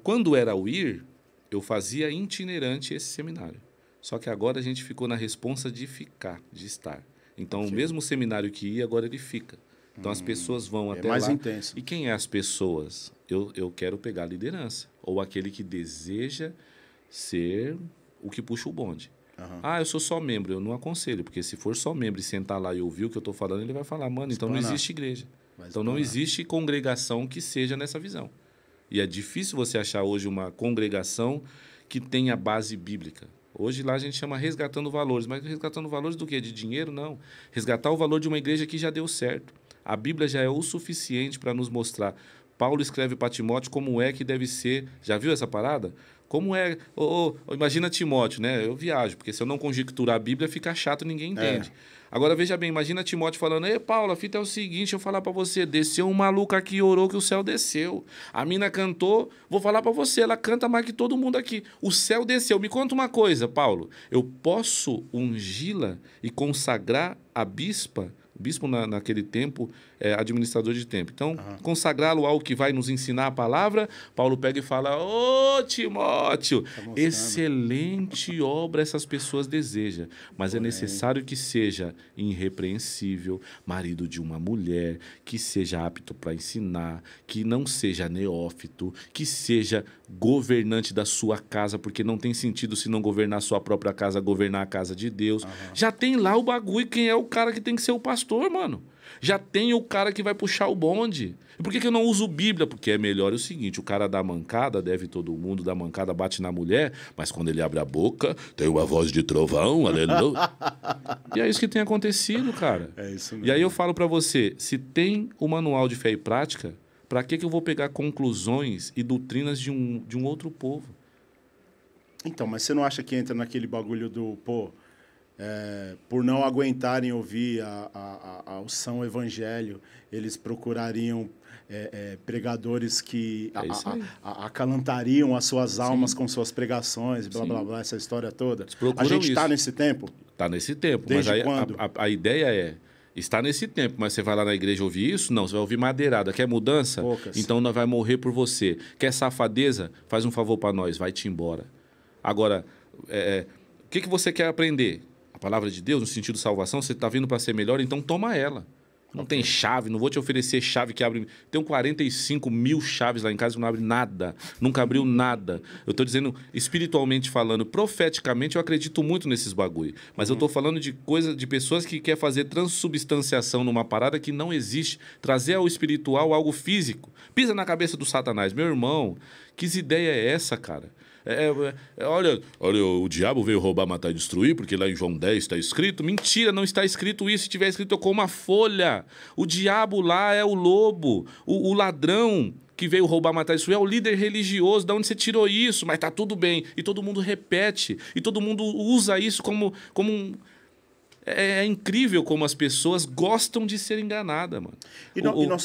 Quando era o IR, eu fazia itinerante esse seminário. Só que agora a gente ficou na responsa de ficar, de estar. Então, Sim. o mesmo seminário que ia, agora ele fica. Então, hum, as pessoas vão é até mais lá. Intenso. E quem é as pessoas? Eu, eu quero pegar a liderança. Ou aquele que deseja ser o que puxa o bonde. Uhum. Ah, eu sou só membro. Eu não aconselho, porque se for só membro e sentar lá e ouvir o que eu estou falando, ele vai falar, mano, então não existe igreja. então, não existe congregação que seja nessa visão. E é difícil você achar hoje uma congregação que tenha base bíblica. Hoje lá a gente chama resgatando valores, mas resgatando valores do que? De dinheiro? Não. Resgatar o valor de uma igreja que já deu certo. A Bíblia já é o suficiente para nos mostrar Paulo escreve para Timóteo como é que deve ser. Já viu essa parada? Como é. Oh, oh, imagina Timóteo, né? Eu viajo, porque se eu não conjecturar a Bíblia, fica chato, ninguém é. entende. É. Agora veja bem, imagina Timóteo falando: Ei, Paulo, a fita é o seguinte, eu vou falar para você: desceu um maluco aqui e orou que o céu desceu. A mina cantou, vou falar para você, ela canta mais que todo mundo aqui. O céu desceu. Me conta uma coisa, Paulo: eu posso ungi-la e consagrar a bispa? Bispo, na, naquele tempo, é administrador de tempo. Então, uhum. consagrá-lo ao que vai nos ensinar a palavra, Paulo pega e fala: Ô Timóteo, tá excelente obra essas pessoas desejam, mas é necessário que seja irrepreensível, marido de uma mulher, que seja apto para ensinar, que não seja neófito, que seja governante da sua casa, porque não tem sentido se não governar sua própria casa, governar a casa de Deus. Uhum. Já tem lá o bagulho, quem é o cara que tem que ser o pastor pastor, mano. Já tem o cara que vai puxar o bonde. E por que, que eu não uso Bíblia? Porque é melhor o seguinte: o cara dá mancada deve todo mundo, dá mancada bate na mulher, mas quando ele abre a boca, tem uma voz de trovão, aleluia. e é isso que tem acontecido, cara. É isso mesmo. E aí eu falo para você: se tem o manual de fé e prática, para que, que eu vou pegar conclusões e doutrinas de um, de um outro povo? Então, mas você não acha que entra naquele bagulho do, pô, é, por não aguentarem ouvir a, a, a, o São Evangelho, eles procurariam é, é, pregadores que é a, acalantariam as suas almas Sim. com suas pregações, blá, blá, blá, essa história toda. A gente está nesse tempo? Está nesse tempo, Desde mas aí, quando? a ideia é está nesse tempo, mas você vai lá na igreja ouvir isso? Não, você vai ouvir madeirada. Quer mudança? Poucas. Então nós vai morrer por você. Quer safadeza? Faz um favor para nós, vai-te embora. Agora, é, é, o que, que você quer aprender? palavra de Deus, no sentido de salvação, você está vindo para ser melhor, então toma ela. Não tem chave, não vou te oferecer chave que abre. Tenho 45 mil chaves lá em casa que não abre nada. Nunca abriu nada. Eu estou dizendo, espiritualmente falando, profeticamente, eu acredito muito nesses bagulho. Mas uhum. eu estou falando de coisa, de pessoas que quer fazer transubstanciação numa parada que não existe. Trazer ao espiritual algo físico. Pisa na cabeça do Satanás. Meu irmão, que ideia é essa, cara? É, é, é olha, olha, o diabo veio roubar, matar e destruir, porque lá em João 10 está escrito. Mentira, não está escrito isso. Se tiver escrito, eu como uma folha. O diabo lá é o lobo, o, o ladrão que veio roubar, matar isso é o líder religioso, da onde você tirou isso? Mas tá tudo bem. E todo mundo repete, e todo mundo usa isso como, como um... É, é incrível como as pessoas gostam de ser enganadas, mano. E, no, o, e